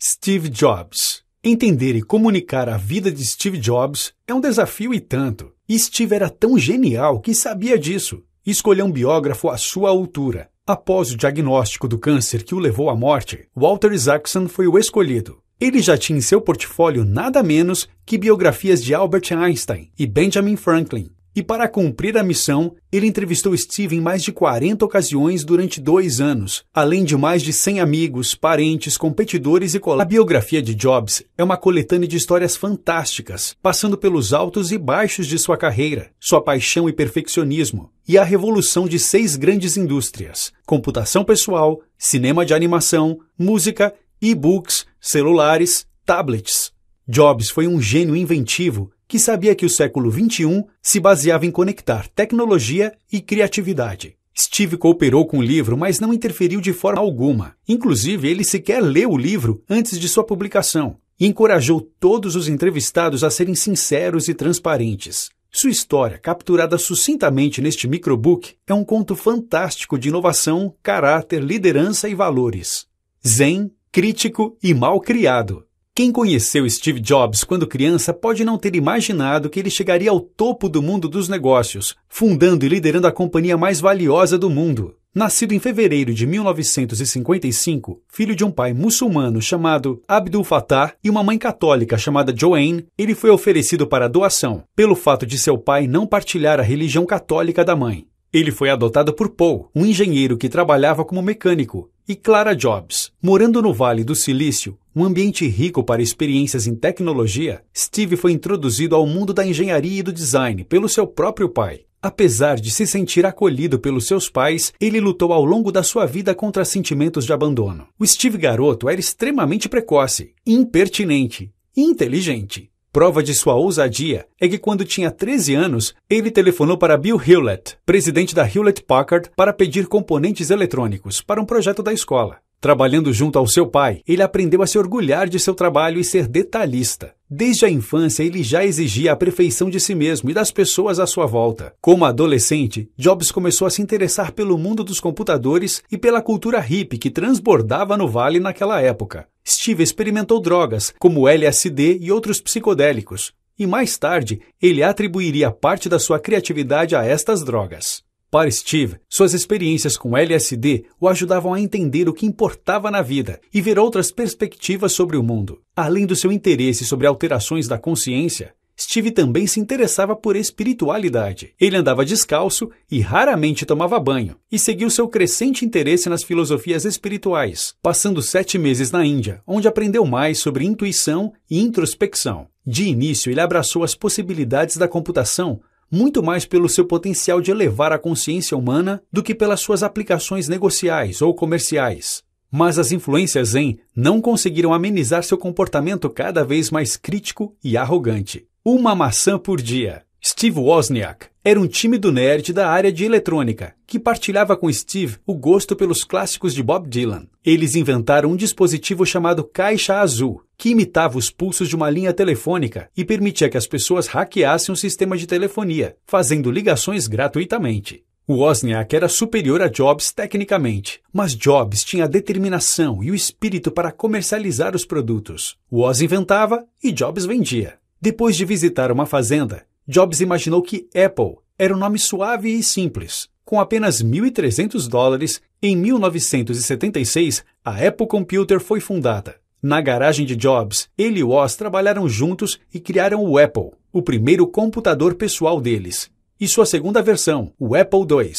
Steve Jobs. Entender e comunicar a vida de Steve Jobs é um desafio e tanto. Steve era tão genial que sabia disso. Escolheu um biógrafo à sua altura. Após o diagnóstico do câncer que o levou à morte, Walter Isaacson foi o escolhido. Ele já tinha em seu portfólio nada menos que biografias de Albert Einstein e Benjamin Franklin, e para cumprir a missão, ele entrevistou Steve em mais de 40 ocasiões durante dois anos, além de mais de 100 amigos, parentes, competidores e colegas. A biografia de Jobs é uma coletânea de histórias fantásticas, passando pelos altos e baixos de sua carreira, sua paixão e perfeccionismo, e a revolução de seis grandes indústrias: computação pessoal, cinema de animação, música, e-books, celulares, tablets. Jobs foi um gênio inventivo que sabia que o século XXI se baseava em conectar tecnologia e criatividade. Steve cooperou com o livro, mas não interferiu de forma alguma. Inclusive, ele sequer leu o livro antes de sua publicação e encorajou todos os entrevistados a serem sinceros e transparentes. Sua história, capturada sucintamente neste microbook, é um conto fantástico de inovação, caráter, liderança e valores. Zen, crítico e mal criado. Quem conheceu Steve Jobs quando criança pode não ter imaginado que ele chegaria ao topo do mundo dos negócios, fundando e liderando a companhia mais valiosa do mundo. Nascido em fevereiro de 1955, filho de um pai muçulmano chamado Abdul Fattah e uma mãe católica chamada Joanne, ele foi oferecido para doação, pelo fato de seu pai não partilhar a religião católica da mãe. Ele foi adotado por Paul, um engenheiro que trabalhava como mecânico, e Clara Jobs. Morando no Vale do Silício, um ambiente rico para experiências em tecnologia, Steve foi introduzido ao mundo da engenharia e do design pelo seu próprio pai. Apesar de se sentir acolhido pelos seus pais, ele lutou ao longo da sua vida contra sentimentos de abandono. O Steve garoto era extremamente precoce, impertinente, inteligente Prova de sua ousadia é que quando tinha 13 anos, ele telefonou para Bill Hewlett, presidente da Hewlett Packard, para pedir componentes eletrônicos para um projeto da escola. Trabalhando junto ao seu pai, ele aprendeu a se orgulhar de seu trabalho e ser detalhista. Desde a infância, ele já exigia a perfeição de si mesmo e das pessoas à sua volta. Como adolescente, Jobs começou a se interessar pelo mundo dos computadores e pela cultura hippie que transbordava no vale naquela época. Steve experimentou drogas, como LSD e outros psicodélicos, e mais tarde ele atribuiria parte da sua criatividade a estas drogas. Para Steve, suas experiências com LSD o ajudavam a entender o que importava na vida e ver outras perspectivas sobre o mundo. Além do seu interesse sobre alterações da consciência, Steve também se interessava por espiritualidade. Ele andava descalço e raramente tomava banho, e seguiu seu crescente interesse nas filosofias espirituais, passando sete meses na Índia, onde aprendeu mais sobre intuição e introspecção. De início, ele abraçou as possibilidades da computação muito mais pelo seu potencial de elevar a consciência humana do que pelas suas aplicações negociais ou comerciais. Mas as influências em não conseguiram amenizar seu comportamento cada vez mais crítico e arrogante. Uma maçã por dia. Steve Wozniak era um tímido nerd da área de eletrônica, que partilhava com Steve o gosto pelos clássicos de Bob Dylan. Eles inventaram um dispositivo chamado Caixa Azul, que imitava os pulsos de uma linha telefônica e permitia que as pessoas hackeassem um sistema de telefonia, fazendo ligações gratuitamente. Wozniak era superior a Jobs tecnicamente, mas Jobs tinha a determinação e o espírito para comercializar os produtos. Woz inventava e Jobs vendia. Depois de visitar uma fazenda, Jobs imaginou que Apple era um nome suave e simples. Com apenas 1.300 dólares, em 1976, a Apple Computer foi fundada. Na garagem de Jobs, ele e Woz trabalharam juntos e criaram o Apple, o primeiro computador pessoal deles, e sua segunda versão, o Apple II.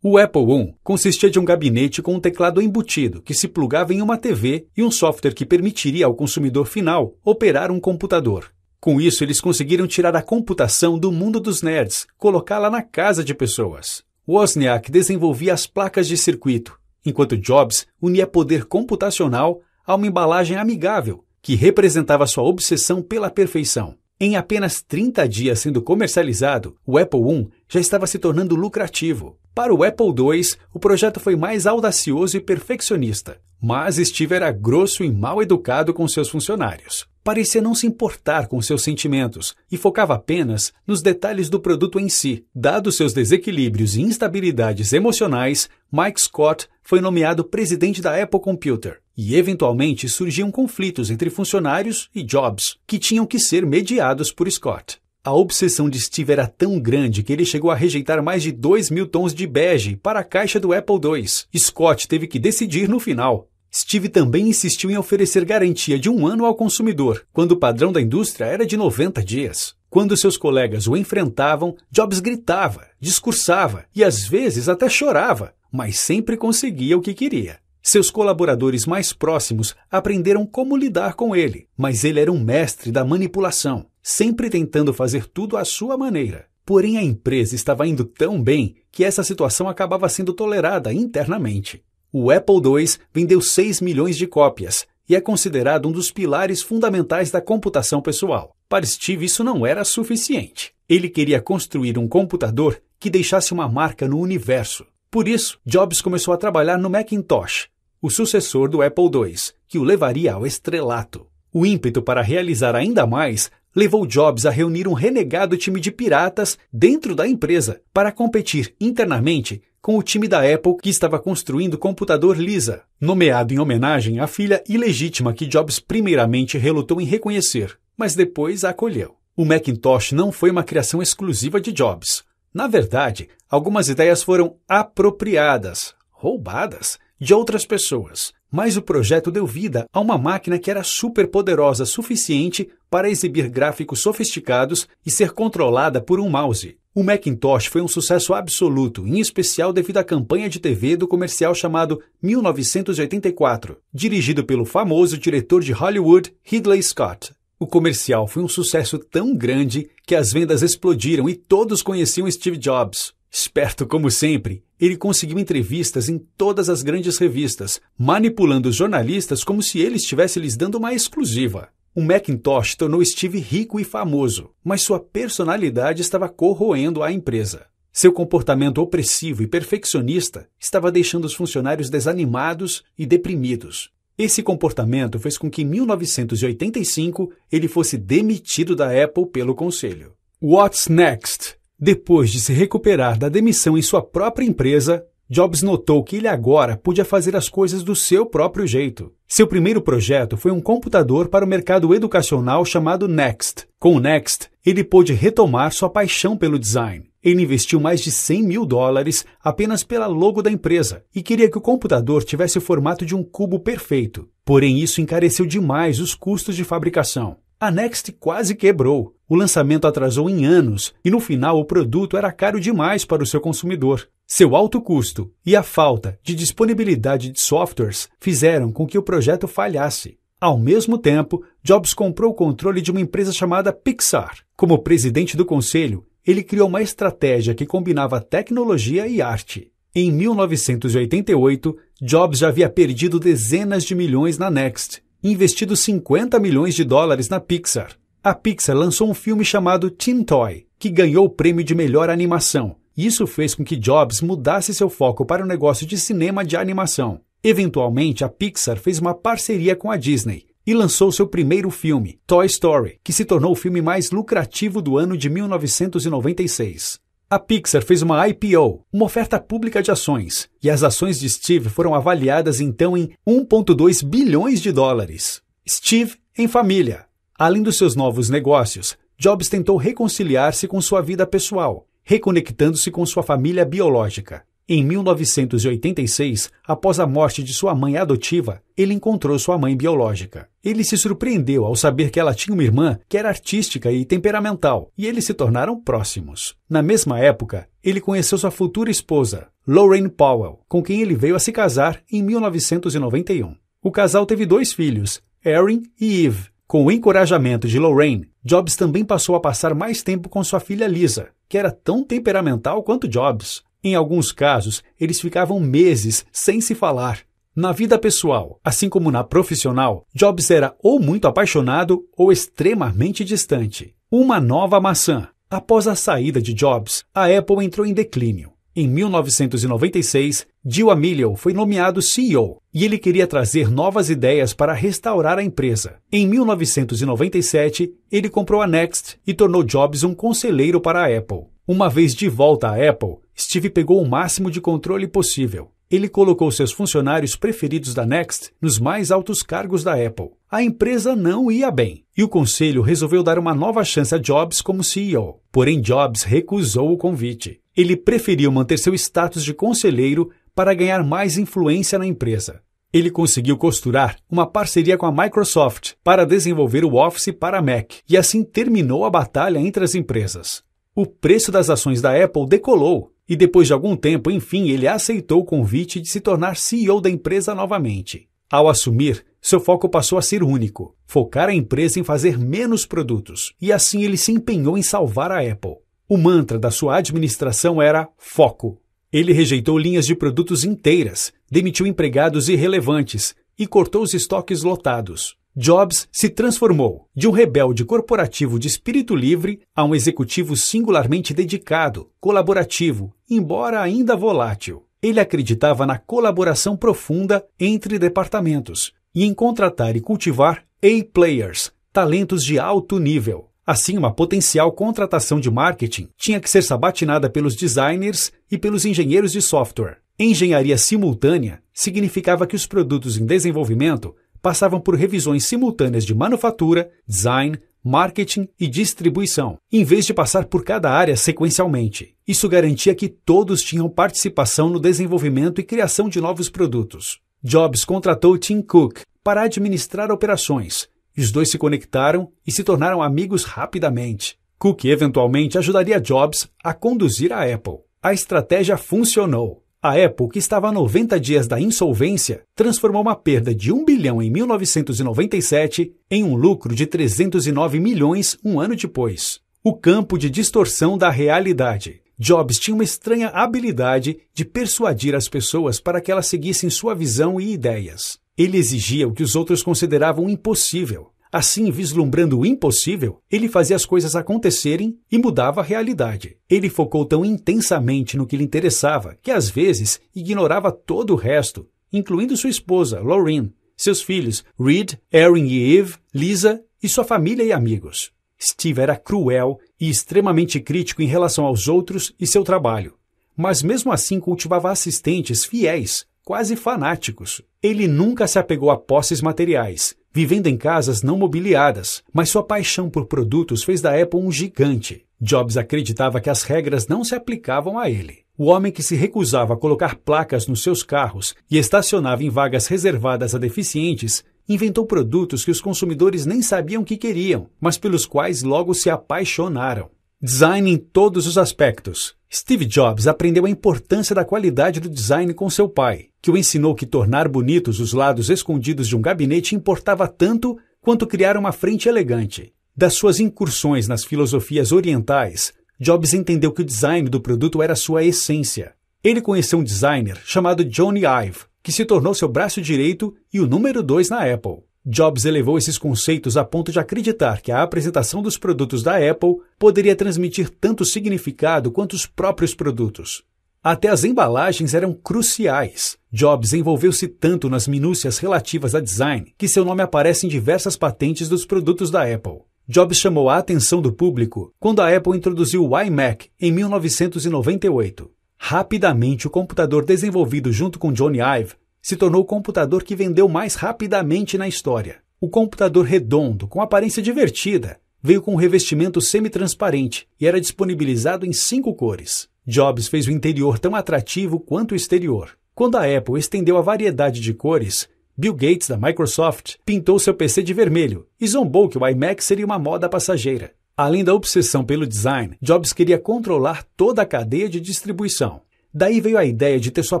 O Apple I consistia de um gabinete com um teclado embutido que se plugava em uma TV e um software que permitiria ao consumidor final operar um computador. Com isso, eles conseguiram tirar a computação do mundo dos nerds, colocá-la na casa de pessoas. Wozniak desenvolvia as placas de circuito, enquanto Jobs unia poder computacional a uma embalagem amigável, que representava sua obsessão pela perfeição. Em apenas 30 dias sendo comercializado, o Apple I já estava se tornando lucrativo. Para o Apple II, o projeto foi mais audacioso e perfeccionista, mas Steve era grosso e mal educado com seus funcionários parecia não se importar com seus sentimentos e focava apenas nos detalhes do produto em si. Dados seus desequilíbrios e instabilidades emocionais, Mike Scott foi nomeado presidente da Apple Computer e eventualmente surgiam conflitos entre funcionários e Jobs, que tinham que ser mediados por Scott. A obsessão de Steve era tão grande que ele chegou a rejeitar mais de 2 mil tons de bege para a caixa do Apple II. Scott teve que decidir no final Steve também insistiu em oferecer garantia de um ano ao consumidor, quando o padrão da indústria era de 90 dias. Quando seus colegas o enfrentavam, Jobs gritava, discursava e às vezes até chorava, mas sempre conseguia o que queria. Seus colaboradores mais próximos aprenderam como lidar com ele, mas ele era um mestre da manipulação, sempre tentando fazer tudo à sua maneira. Porém, a empresa estava indo tão bem que essa situação acabava sendo tolerada internamente. O Apple II vendeu 6 milhões de cópias e é considerado um dos pilares fundamentais da computação pessoal. Para Steve, isso não era suficiente. Ele queria construir um computador que deixasse uma marca no universo. Por isso, Jobs começou a trabalhar no Macintosh, o sucessor do Apple II, que o levaria ao estrelato. O ímpeto para realizar ainda mais levou Jobs a reunir um renegado time de piratas dentro da empresa para competir internamente com o time da Apple que estava construindo o computador Lisa, nomeado em homenagem à filha ilegítima que Jobs primeiramente relutou em reconhecer, mas depois a acolheu. O Macintosh não foi uma criação exclusiva de Jobs. Na verdade, algumas ideias foram apropriadas, roubadas, de outras pessoas, mas o projeto deu vida a uma máquina que era super poderosa, suficiente para exibir gráficos sofisticados e ser controlada por um mouse. O Macintosh foi um sucesso absoluto, em especial devido à campanha de TV do comercial chamado 1984, dirigido pelo famoso diretor de Hollywood Ridley Scott. O comercial foi um sucesso tão grande que as vendas explodiram e todos conheciam Steve Jobs, Esperto como sempre, ele conseguiu entrevistas em todas as grandes revistas, manipulando os jornalistas como se ele estivesse lhes dando uma exclusiva. O Macintosh tornou Steve rico e famoso, mas sua personalidade estava corroendo a empresa. Seu comportamento opressivo e perfeccionista estava deixando os funcionários desanimados e deprimidos. Esse comportamento fez com que, em 1985, ele fosse demitido da Apple pelo conselho. What's Next? Depois de se recuperar da demissão em sua própria empresa, Jobs notou que ele agora podia fazer as coisas do seu próprio jeito. Seu primeiro projeto foi um computador para o mercado educacional chamado Next. Com o Next, ele pôde retomar sua paixão pelo design. Ele investiu mais de 100 mil dólares apenas pela logo da empresa e queria que o computador tivesse o formato de um cubo perfeito. Porém, isso encareceu demais os custos de fabricação. A Next quase quebrou. O lançamento atrasou em anos e no final o produto era caro demais para o seu consumidor. Seu alto custo e a falta de disponibilidade de softwares fizeram com que o projeto falhasse. Ao mesmo tempo, Jobs comprou o controle de uma empresa chamada Pixar. Como presidente do conselho, ele criou uma estratégia que combinava tecnologia e arte. Em 1988, Jobs já havia perdido dezenas de milhões na Next investido 50 milhões de dólares na Pixar. A Pixar lançou um filme chamado Teen Toy, que ganhou o prêmio de melhor animação. Isso fez com que Jobs mudasse seu foco para o negócio de cinema de animação. Eventualmente, a Pixar fez uma parceria com a Disney e lançou seu primeiro filme, Toy Story, que se tornou o filme mais lucrativo do ano de 1996. A Pixar fez uma IPO, uma oferta pública de ações, e as ações de Steve foram avaliadas então em 1,2 bilhões de dólares. Steve em família. Além dos seus novos negócios, Jobs tentou reconciliar-se com sua vida pessoal, reconectando-se com sua família biológica. Em 1986, após a morte de sua mãe adotiva, ele encontrou sua mãe biológica. Ele se surpreendeu ao saber que ela tinha uma irmã que era artística e temperamental, e eles se tornaram próximos. Na mesma época, ele conheceu sua futura esposa, Lorraine Powell, com quem ele veio a se casar em 1991. O casal teve dois filhos, Erin e Eve. Com o encorajamento de Lorraine, Jobs também passou a passar mais tempo com sua filha Lisa, que era tão temperamental quanto Jobs. Em alguns casos, eles ficavam meses sem se falar. Na vida pessoal, assim como na profissional, Jobs era ou muito apaixonado ou extremamente distante. Uma nova maçã. Após a saída de Jobs, a Apple entrou em declínio. Em 1996, Jill Amiglio foi nomeado CEO e ele queria trazer novas ideias para restaurar a empresa. Em 1997, ele comprou a Next e tornou Jobs um conselheiro para a Apple. Uma vez de volta à Apple, Steve pegou o máximo de controle possível. Ele colocou seus funcionários preferidos da Next nos mais altos cargos da Apple. A empresa não ia bem e o conselho resolveu dar uma nova chance a Jobs como CEO. Porém, Jobs recusou o convite. Ele preferiu manter seu status de conselheiro para ganhar mais influência na empresa. Ele conseguiu costurar uma parceria com a Microsoft para desenvolver o Office para Mac e assim terminou a batalha entre as empresas. O preço das ações da Apple decolou e depois de algum tempo, enfim, ele aceitou o convite de se tornar CEO da empresa novamente. Ao assumir, seu foco passou a ser único: focar a empresa em fazer menos produtos, e assim ele se empenhou em salvar a Apple. O mantra da sua administração era foco. Ele rejeitou linhas de produtos inteiras, demitiu empregados irrelevantes e cortou os estoques lotados. Jobs se transformou de um rebelde corporativo de espírito livre a um executivo singularmente dedicado, colaborativo, embora ainda volátil. Ele acreditava na colaboração profunda entre departamentos e em contratar e cultivar A-players, talentos de alto nível. Assim, uma potencial contratação de marketing tinha que ser sabatinada pelos designers e pelos engenheiros de software. Engenharia simultânea significava que os produtos em desenvolvimento passavam por revisões simultâneas de manufatura, design, marketing e distribuição, em vez de passar por cada área sequencialmente. Isso garantia que todos tinham participação no desenvolvimento e criação de novos produtos. Jobs contratou Tim Cook para administrar operações. Os dois se conectaram e se tornaram amigos rapidamente. Cook eventualmente ajudaria Jobs a conduzir a Apple. A estratégia funcionou. A Apple, que estava a 90 dias da insolvência, transformou uma perda de 1 bilhão em 1997 em um lucro de 309 milhões um ano depois. O campo de distorção da realidade. Jobs tinha uma estranha habilidade de persuadir as pessoas para que elas seguissem sua visão e ideias. Ele exigia o que os outros consideravam impossível, Assim, vislumbrando o impossível, ele fazia as coisas acontecerem e mudava a realidade. Ele focou tão intensamente no que lhe interessava que às vezes ignorava todo o resto, incluindo sua esposa, Lauren, seus filhos, Reed, Erin e Eve, Lisa e sua família e amigos. Steve era cruel e extremamente crítico em relação aos outros e seu trabalho, mas mesmo assim cultivava assistentes fiéis, quase fanáticos. Ele nunca se apegou a posses materiais, vivendo em casas não mobiliadas, mas sua paixão por produtos fez da Apple um gigante. Jobs acreditava que as regras não se aplicavam a ele. O homem que se recusava a colocar placas nos seus carros e estacionava em vagas reservadas a deficientes inventou produtos que os consumidores nem sabiam que queriam, mas pelos quais logo se apaixonaram. Design em todos os aspectos, Steve Jobs aprendeu a importância da qualidade do design com seu pai, que o ensinou que tornar bonitos os lados escondidos de um gabinete importava tanto quanto criar uma frente elegante. Das suas incursões nas filosofias orientais, Jobs entendeu que o design do produto era sua essência. Ele conheceu um designer chamado Johnny Ive, que se tornou seu braço direito e o número dois na Apple. Jobs elevou esses conceitos a ponto de acreditar que a apresentação dos produtos da Apple poderia transmitir tanto significado quanto os próprios produtos. Até as embalagens eram cruciais. Jobs envolveu-se tanto nas minúcias relativas a design que seu nome aparece em diversas patentes dos produtos da Apple. Jobs chamou a atenção do público quando a Apple introduziu o iMac em 1998. Rapidamente, o computador desenvolvido junto com Johnny Ive se tornou o computador que vendeu mais rapidamente na história. O computador redondo, com aparência divertida, veio com um revestimento semi-transparente e era disponibilizado em cinco cores. Jobs fez o interior tão atrativo quanto o exterior. Quando a Apple estendeu a variedade de cores, Bill Gates, da Microsoft, pintou seu PC de vermelho e zombou que o iMac seria uma moda passageira. Além da obsessão pelo design, Jobs queria controlar toda a cadeia de distribuição. Daí veio a ideia de ter sua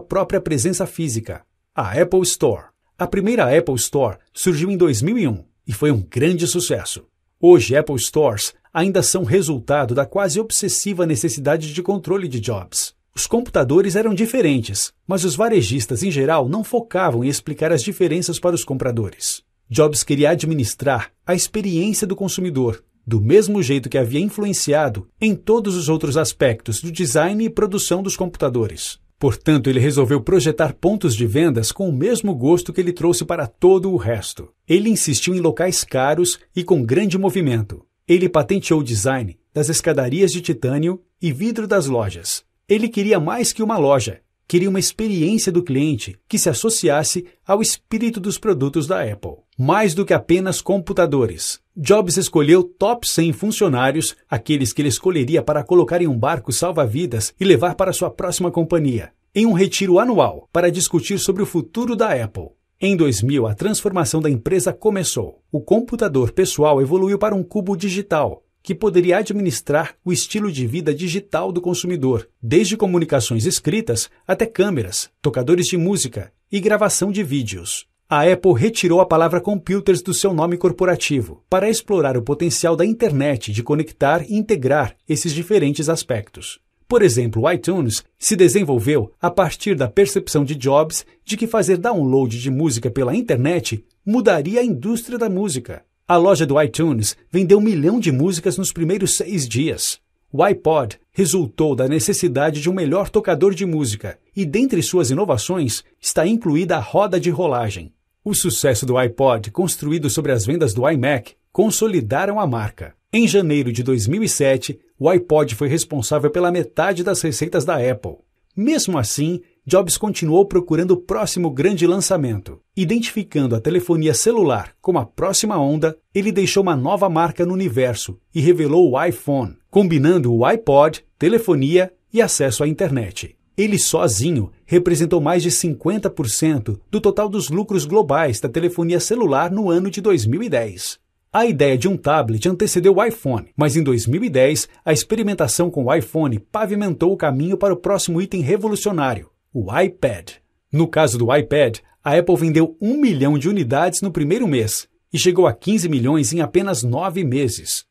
própria presença física. A Apple Store. A primeira Apple Store surgiu em 2001 e foi um grande sucesso. Hoje, Apple Stores ainda são resultado da quase obsessiva necessidade de controle de Jobs. Os computadores eram diferentes, mas os varejistas em geral não focavam em explicar as diferenças para os compradores. Jobs queria administrar a experiência do consumidor, do mesmo jeito que havia influenciado em todos os outros aspectos do design e produção dos computadores. Portanto, ele resolveu projetar pontos de vendas com o mesmo gosto que ele trouxe para todo o resto. Ele insistiu em locais caros e com grande movimento. Ele patenteou o design das escadarias de titânio e vidro das lojas. Ele queria mais que uma loja, queria uma experiência do cliente que se associasse ao espírito dos produtos da Apple. Mais do que apenas computadores, Jobs escolheu top 100 funcionários, aqueles que ele escolheria para colocar em um barco salva-vidas e levar para sua próxima companhia, em um retiro anual para discutir sobre o futuro da Apple. Em 2000, a transformação da empresa começou. O computador pessoal evoluiu para um cubo digital, que poderia administrar o estilo de vida digital do consumidor, desde comunicações escritas até câmeras, tocadores de música e gravação de vídeos. A Apple retirou a palavra computers do seu nome corporativo para explorar o potencial da internet de conectar e integrar esses diferentes aspectos. Por exemplo, o iTunes se desenvolveu a partir da percepção de Jobs de que fazer download de música pela internet mudaria a indústria da música. A loja do iTunes vendeu um milhão de músicas nos primeiros seis dias. O iPod resultou da necessidade de um melhor tocador de música, e dentre suas inovações está incluída a roda de rolagem. O sucesso do iPod, construído sobre as vendas do iMac, consolidaram a marca. Em janeiro de 2007, o iPod foi responsável pela metade das receitas da Apple. Mesmo assim, Jobs continuou procurando o próximo grande lançamento. Identificando a telefonia celular como a próxima onda, ele deixou uma nova marca no universo e revelou o iPhone, combinando o iPod, telefonia e acesso à internet. Ele sozinho representou mais de 50% do total dos lucros globais da telefonia celular no ano de 2010. A ideia de um tablet antecedeu o iPhone, mas em 2010, a experimentação com o iPhone pavimentou o caminho para o próximo item revolucionário, o iPad. No caso do iPad, a Apple vendeu 1 milhão de unidades no primeiro mês e chegou a 15 milhões em apenas nove meses.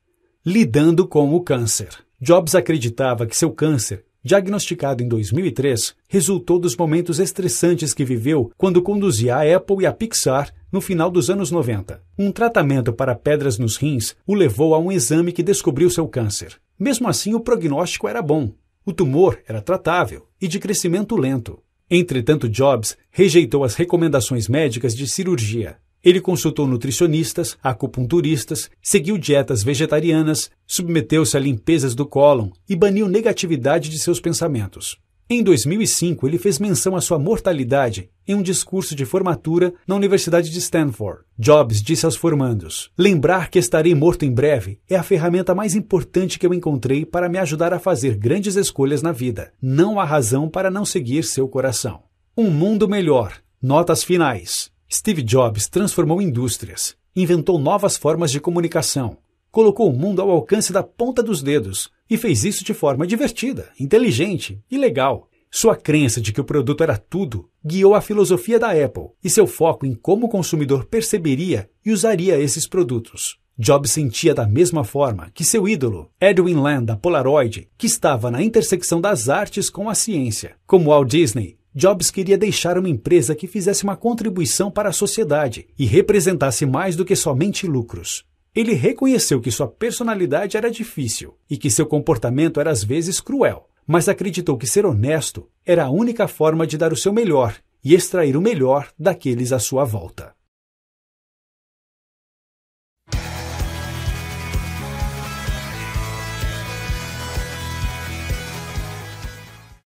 Lidando com o câncer. Jobs acreditava que seu câncer, diagnosticado em 2003, resultou dos momentos estressantes que viveu quando conduzia a Apple e a Pixar no final dos anos 90. Um tratamento para pedras nos rins o levou a um exame que descobriu seu câncer. Mesmo assim, o prognóstico era bom. O tumor era tratável e de crescimento lento. Entretanto, Jobs rejeitou as recomendações médicas de cirurgia. Ele consultou nutricionistas, acupunturistas, seguiu dietas vegetarianas, submeteu-se a limpezas do cólon e baniu negatividade de seus pensamentos. Em 2005, ele fez menção à sua mortalidade em um discurso de formatura na Universidade de Stanford. Jobs disse aos formandos: Lembrar que estarei morto em breve é a ferramenta mais importante que eu encontrei para me ajudar a fazer grandes escolhas na vida. Não há razão para não seguir seu coração. Um mundo melhor. Notas finais. Steve Jobs transformou indústrias, inventou novas formas de comunicação, colocou o mundo ao alcance da ponta dos dedos e fez isso de forma divertida, inteligente e legal. Sua crença de que o produto era tudo guiou a filosofia da Apple e seu foco em como o consumidor perceberia e usaria esses produtos. Jobs sentia da mesma forma que seu ídolo, Edwin Land da Polaroid, que estava na intersecção das artes com a ciência. Como Walt Disney, Jobs queria deixar uma empresa que fizesse uma contribuição para a sociedade e representasse mais do que somente lucros. Ele reconheceu que sua personalidade era difícil e que seu comportamento era às vezes cruel, mas acreditou que ser honesto era a única forma de dar o seu melhor e extrair o melhor daqueles à sua volta.